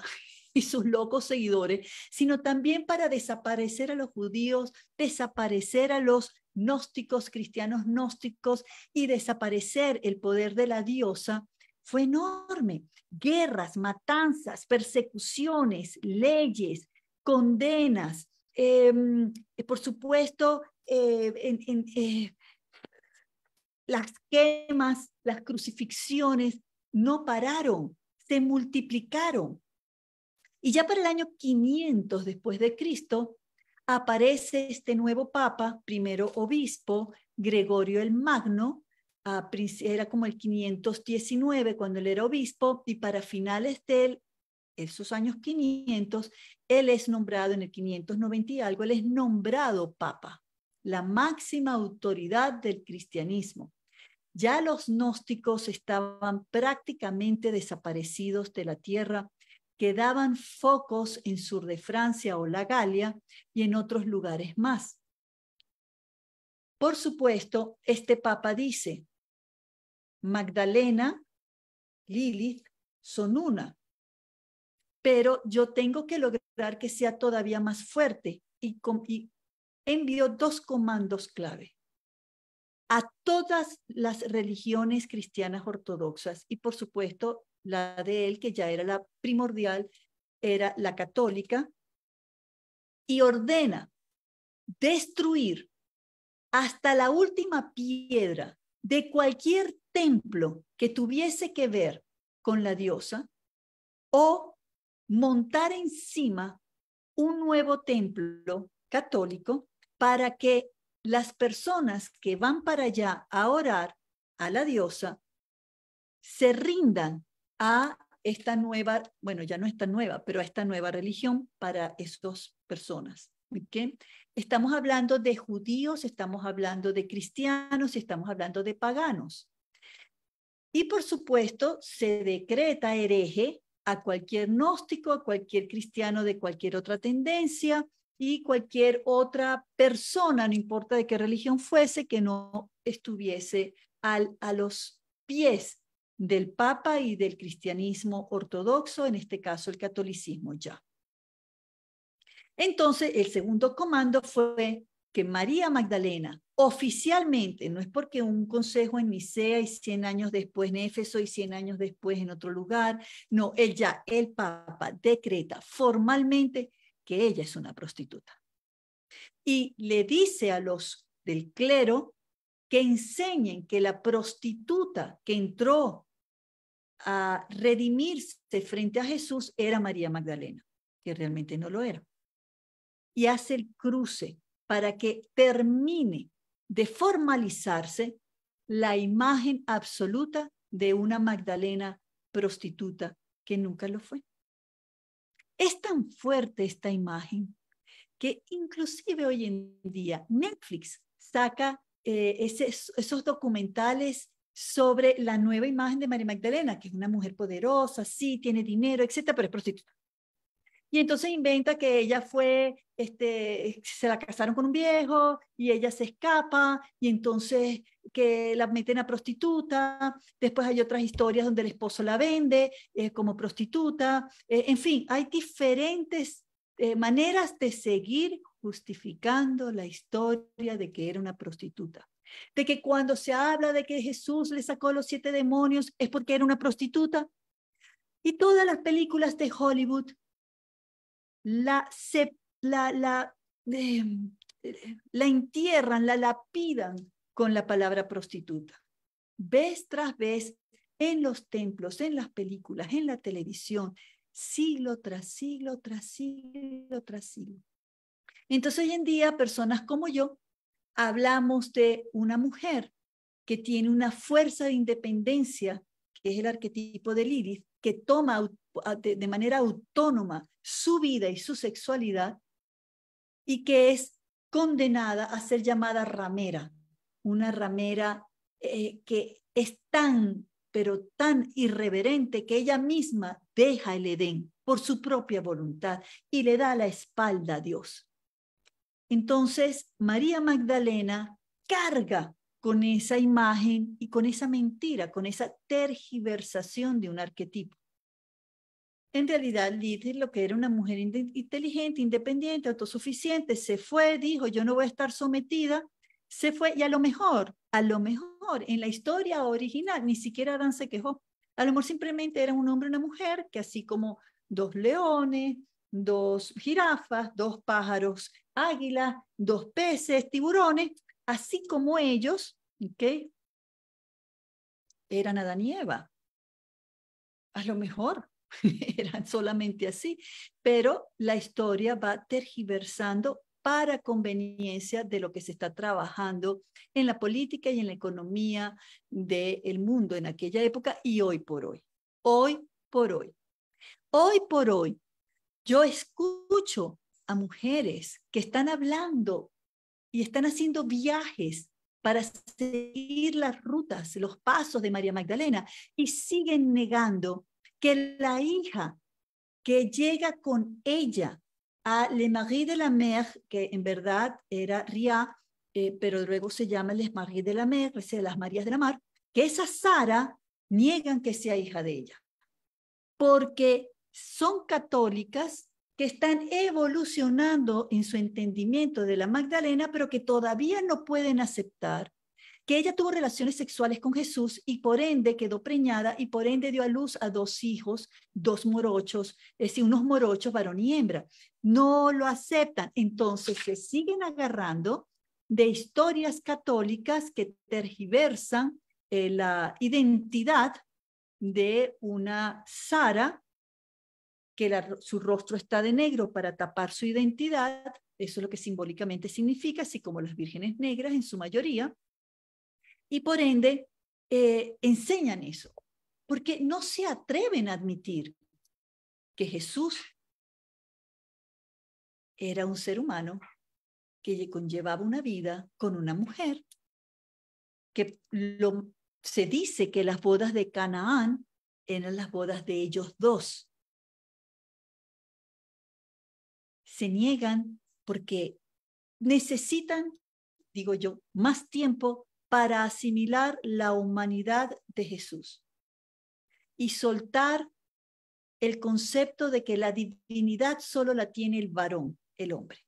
*laughs* y sus locos seguidores, sino también para desaparecer a los judíos, desaparecer a los gnósticos, cristianos gnósticos, y desaparecer el poder de la diosa, fue enorme. Guerras, matanzas, persecuciones, leyes, condenas, em, eh, por supuesto, eh, eh, las quemas, las crucifixiones, no pararon, se multiplicaron. Y ya para el año 500 después de Cristo, aparece este nuevo papa, primero obispo, Gregorio el Magno, era como el 519 cuando él era obispo y para finales de esos años 500, él es nombrado en el 590 y algo, él es nombrado papa, la máxima autoridad del cristianismo. Ya los gnósticos estaban prácticamente desaparecidos de la tierra que daban focos en sur de Francia o la Galia y en otros lugares más. Por supuesto, este papa dice, Magdalena, Lilith, son una, pero yo tengo que lograr que sea todavía más fuerte y, y envió dos comandos clave a todas las religiones cristianas ortodoxas y por supuesto la de él, que ya era la primordial, era la católica, y ordena destruir hasta la última piedra de cualquier templo que tuviese que ver con la diosa o montar encima un nuevo templo católico para que las personas que van para allá a orar a la diosa se rindan a esta nueva, bueno, ya no esta nueva, pero a esta nueva religión para esas personas. Estamos hablando de judíos, estamos hablando de cristianos estamos hablando de paganos. Y por supuesto, se decreta hereje a cualquier gnóstico, a cualquier cristiano de cualquier otra tendencia y cualquier otra persona, no importa de qué religión fuese, que no estuviese al, a los pies del Papa y del cristianismo ortodoxo, en este caso el catolicismo ya. Entonces, el segundo comando fue que María Magdalena oficialmente, no es porque un consejo en Nicea y 100 años después en Éfeso y 100 años después en otro lugar, no, él ya, el Papa decreta formalmente que ella es una prostituta. Y le dice a los del clero que enseñen que la prostituta que entró a redimirse frente a Jesús era María Magdalena, que realmente no lo era. Y hace el cruce para que termine de formalizarse la imagen absoluta de una Magdalena prostituta que nunca lo fue. Es tan fuerte esta imagen que inclusive hoy en día Netflix saca eh, esos documentales sobre la nueva imagen de María Magdalena, que es una mujer poderosa, sí, tiene dinero, etcétera, pero es prostituta. Y entonces inventa que ella fue, este, se la casaron con un viejo y ella se escapa y entonces que la meten a prostituta. Después hay otras historias donde el esposo la vende eh, como prostituta. Eh, en fin, hay diferentes eh, maneras de seguir justificando la historia de que era una prostituta de que cuando se habla de que Jesús le sacó los siete demonios es porque era una prostituta. Y todas las películas de Hollywood la, se, la, la, em, la entierran, la lapidan con la palabra prostituta. Vez tras vez, en los templos, en las películas, en la televisión, siglo tras siglo, tras siglo, tras siglo. Entonces hoy en día personas como yo hablamos de una mujer que tiene una fuerza de independencia, que es el arquetipo del Iris, que toma de manera autónoma su vida y su sexualidad y que es condenada a ser llamada ramera, una ramera eh, que es tan, pero tan irreverente que ella misma deja el Edén por su propia voluntad y le da la espalda a Dios. Entonces, María Magdalena carga con esa imagen y con esa mentira, con esa tergiversación de un arquetipo. En realidad, Lidl, lo que era una mujer inteligente, independiente, autosuficiente, se fue, dijo, yo no voy a estar sometida, se fue y a lo mejor, a lo mejor, en la historia original ni siquiera Adán se quejó. A lo mejor simplemente era un hombre y una mujer que así como dos leones, dos jirafas, dos pájaros, águilas, dos peces, tiburones, así como ellos, ¿ok? Eran Adán y A lo mejor *laughs* eran solamente así, pero la historia va tergiversando para conveniencia de lo que se está trabajando en la política y en la economía del mundo en aquella época y hoy por hoy. Hoy por hoy. Hoy por hoy, yo escucho a mujeres que están hablando y están haciendo viajes para seguir las rutas, los pasos de María Magdalena y siguen negando que la hija que llega con ella a Le Marie de la Mer, que en verdad era Ria, eh, pero luego se llama Les Marie de la Mer, es las Marías de la Mar, que esa Sara niegan que sea hija de ella, porque son católicas que están evolucionando en su entendimiento de la Magdalena, pero que todavía no pueden aceptar que ella tuvo relaciones sexuales con Jesús y por ende quedó preñada y por ende dio a luz a dos hijos, dos morochos, es decir, unos morochos varón y hembra. No lo aceptan, entonces se siguen agarrando de historias católicas que tergiversan eh, la identidad de una Sara que su rostro está de negro para tapar su identidad, eso es lo que simbólicamente significa, así como las vírgenes negras en su mayoría, y por ende eh, enseñan eso, porque no se atreven a admitir que Jesús era un ser humano que conllevaba una vida con una mujer, que se dice que las bodas de Canaán eran las bodas de ellos dos, se niegan porque necesitan, digo yo, más tiempo para asimilar la humanidad de Jesús y soltar el concepto de que la divinidad solo la tiene el varón, el hombre.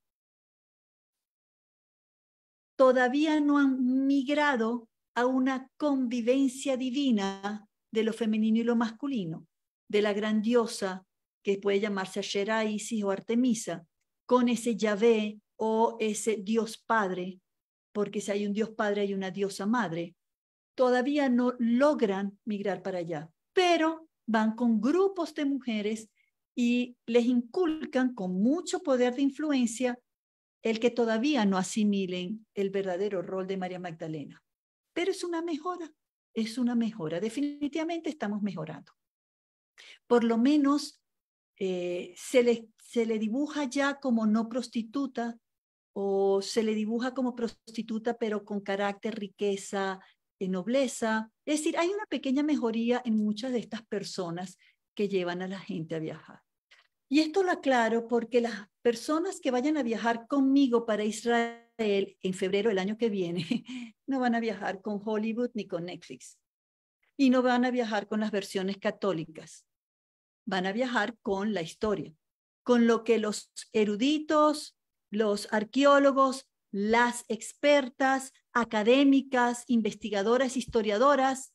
Todavía no han migrado a una convivencia divina de lo femenino y lo masculino, de la grandiosa, que puede llamarse Ashera, Isis o Artemisa, con ese Yahvé o ese Dios Padre, porque si hay un Dios Padre hay una diosa Madre, todavía no logran migrar para allá, pero van con grupos de mujeres y les inculcan con mucho poder de influencia el que todavía no asimilen el verdadero rol de María Magdalena. Pero es una mejora, es una mejora. Definitivamente estamos mejorando. Por lo menos eh, se les se le dibuja ya como no prostituta o se le dibuja como prostituta pero con carácter, riqueza, nobleza. Es decir, hay una pequeña mejoría en muchas de estas personas que llevan a la gente a viajar. Y esto lo aclaro porque las personas que vayan a viajar conmigo para Israel en febrero del año que viene *laughs* no van a viajar con Hollywood ni con Netflix. Y no van a viajar con las versiones católicas. Van a viajar con la historia con lo que los eruditos, los arqueólogos, las expertas, académicas, investigadoras, historiadoras,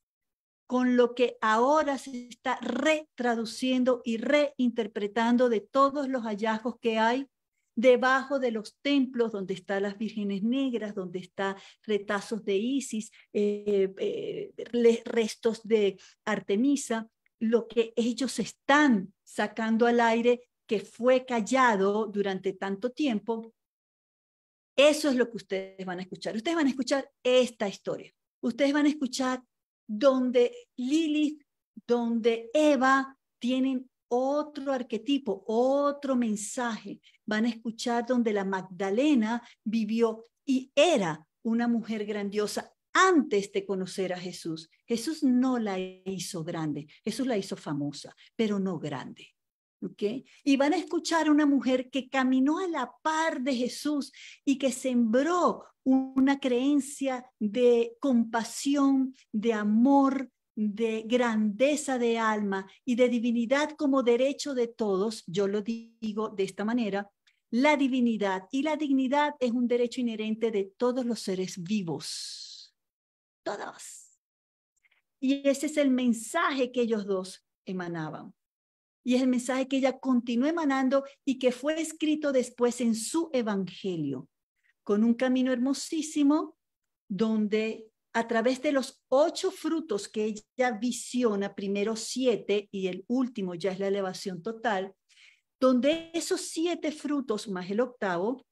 con lo que ahora se está retraduciendo y reinterpretando de todos los hallazgos que hay debajo de los templos donde están las vírgenes negras, donde están retazos de Isis, eh, eh, restos de Artemisa, lo que ellos están sacando al aire que fue callado durante tanto tiempo, eso es lo que ustedes van a escuchar. Ustedes van a escuchar esta historia. Ustedes van a escuchar donde Lilith, donde Eva tienen otro arquetipo, otro mensaje. Van a escuchar donde la Magdalena vivió y era una mujer grandiosa antes de conocer a Jesús. Jesús no la hizo grande, Jesús la hizo famosa, pero no grande. Y van a escuchar a una mujer que caminó a la par de Jesús y que sembró una creencia de compasión, de amor, de grandeza de alma y de divinidad como derecho de todos. Yo lo digo de esta manera. La divinidad y la dignidad es un derecho inherente de todos los seres vivos. Todos. Y ese es el mensaje que ellos dos emanaban y es el mensaje que ella continuó emanando y que fue escrito después en su evangelio, con un camino hermosísimo donde a través de los ocho frutos que ella visiona, primero siete y el último ya es la elevación total, donde esos siete frutos más el octavo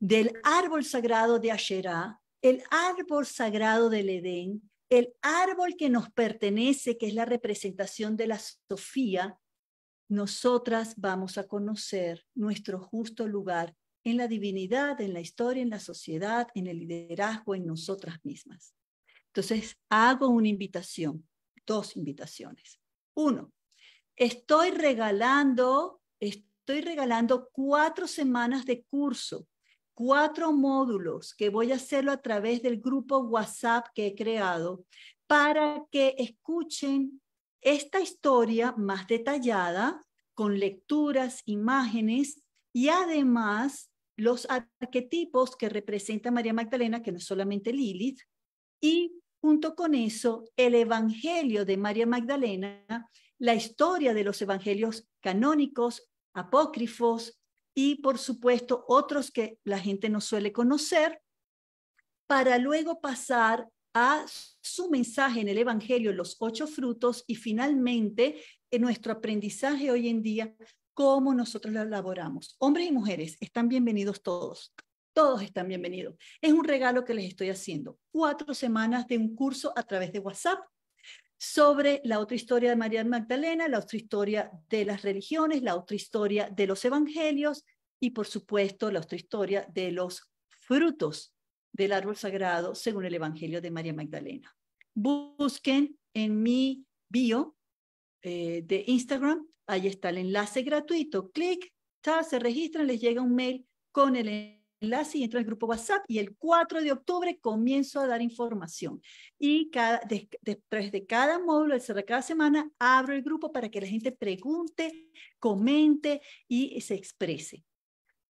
del árbol sagrado de Asherá, el árbol sagrado del Edén, el árbol que nos pertenece, que es la representación de la Sofía, nosotras vamos a conocer nuestro justo lugar en la divinidad, en la historia, en la sociedad, en el liderazgo, en nosotras mismas. Entonces, hago una invitación, dos invitaciones. Uno, estoy regalando, estoy regalando cuatro semanas de curso, cuatro módulos que voy a hacerlo a través del grupo WhatsApp que he creado para que escuchen esta historia más detallada con lecturas, imágenes y además los arquetipos que representa María Magdalena, que no es solamente Lilith, y junto con eso el Evangelio de María Magdalena, la historia de los Evangelios canónicos, apócrifos y por supuesto otros que la gente no suele conocer, para luego pasar su mensaje en el Evangelio, los ocho frutos, y finalmente en nuestro aprendizaje hoy en día, cómo nosotros lo elaboramos. Hombres y mujeres, están bienvenidos todos. Todos están bienvenidos. Es un regalo que les estoy haciendo. Cuatro semanas de un curso a través de WhatsApp sobre la otra historia de María Magdalena, la otra historia de las religiones, la otra historia de los evangelios y por supuesto la otra historia de los frutos del árbol sagrado según el Evangelio de María Magdalena. Busquen en mi bio eh, de Instagram, ahí está el enlace gratuito, clic, se registran, les llega un mail con el enlace y entran al grupo WhatsApp y el 4 de octubre comienzo a dar información. Y cada, después de cada módulo, de cada semana, abro el grupo para que la gente pregunte, comente y se exprese.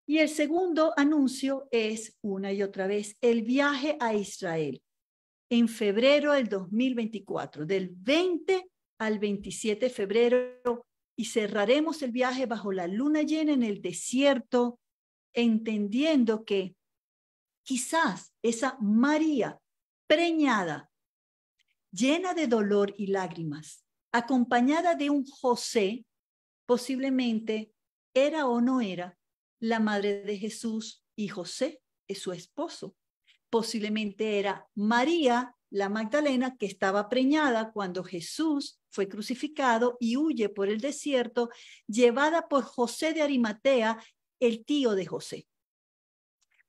Y el segundo anuncio es, una y otra vez, el viaje a Israel en febrero del 2024, del 20 al 27 de febrero, y cerraremos el viaje bajo la luna llena en el desierto, entendiendo que quizás esa María preñada, llena de dolor y lágrimas, acompañada de un José, posiblemente era o no era la madre de Jesús y José es su esposo. Posiblemente era María, la Magdalena, que estaba preñada cuando Jesús fue crucificado y huye por el desierto, llevada por José de Arimatea, el tío de José,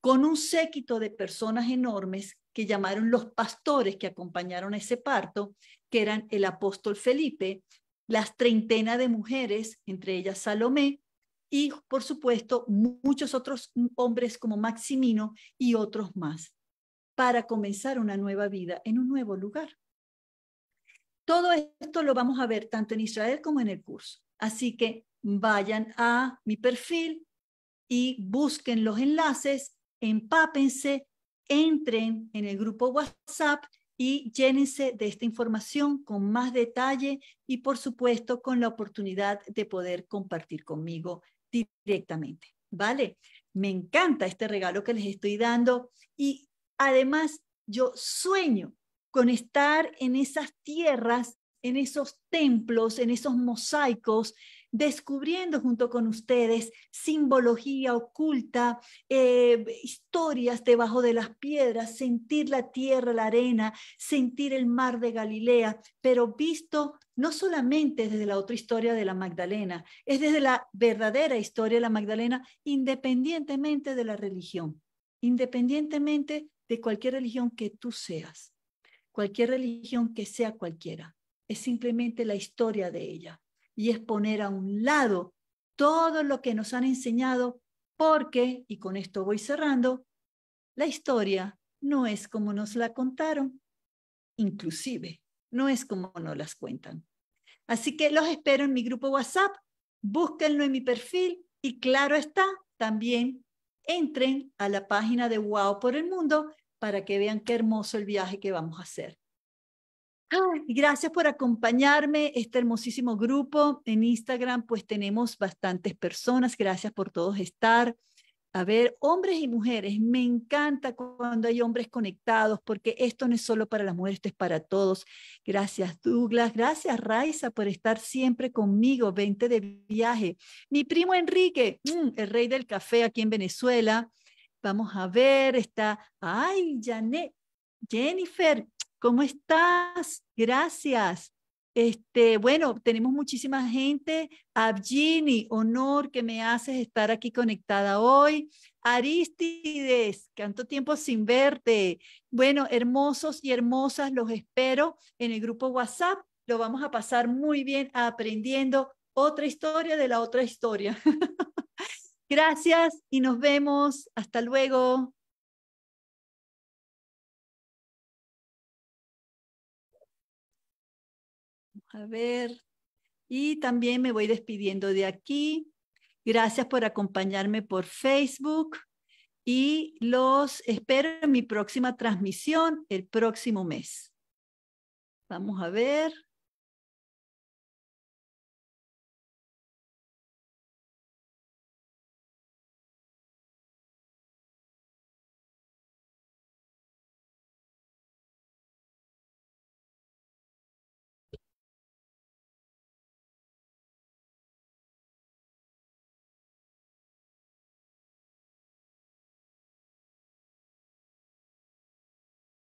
con un séquito de personas enormes que llamaron los pastores que acompañaron a ese parto, que eran el apóstol Felipe, las treintena de mujeres, entre ellas Salomé, y, por supuesto, muchos otros hombres como Maximino y otros más, para comenzar una nueva vida en un nuevo lugar. Todo esto lo vamos a ver tanto en Israel como en el curso. Así que vayan a mi perfil y busquen los enlaces, empápense, entren en el grupo WhatsApp y llénense de esta información con más detalle y por supuesto con la oportunidad de poder compartir conmigo directamente. ¿Vale? Me encanta este regalo que les estoy dando y además yo sueño con estar en esas tierras, en esos templos, en esos mosaicos, descubriendo junto con ustedes simbología oculta, eh, historias debajo de las piedras, sentir la tierra, la arena, sentir el mar de Galilea, pero visto no solamente desde la otra historia de la Magdalena, es desde la verdadera historia de la Magdalena, independientemente de la religión, independientemente de cualquier religión que tú seas, cualquier religión que sea cualquiera, es simplemente la historia de ella y es poner a un lado todo lo que nos han enseñado porque, y con esto voy cerrando, la historia no es como nos la contaron, inclusive no es como nos las cuentan. Así que los espero en mi grupo WhatsApp, búsquenlo en mi perfil y claro está, también entren a la página de Wow por el Mundo para que vean qué hermoso el viaje que vamos a hacer gracias por acompañarme, este hermosísimo grupo. En Instagram, pues tenemos bastantes personas. Gracias por todos estar. A ver, hombres y mujeres, me encanta cuando hay hombres conectados, porque esto no es solo para las mujeres, esto es para todos. Gracias, Douglas. Gracias, Raiza, por estar siempre conmigo. 20 de viaje. Mi primo Enrique, mm, el rey del café aquí en Venezuela. Vamos a ver, está. Ay, Janet, Jennifer, ¿Cómo estás? Gracias. Este, bueno, tenemos muchísima gente. Abjini, honor que me haces estar aquí conectada hoy. Aristides, tanto tiempo sin verte. Bueno, hermosos y hermosas, los espero en el grupo WhatsApp. Lo vamos a pasar muy bien aprendiendo otra historia de la otra historia. *laughs* Gracias y nos vemos. Hasta luego. a ver. Y también me voy despidiendo de aquí. Gracias por acompañarme por Facebook y los espero en mi próxima transmisión el próximo mes. Vamos a ver.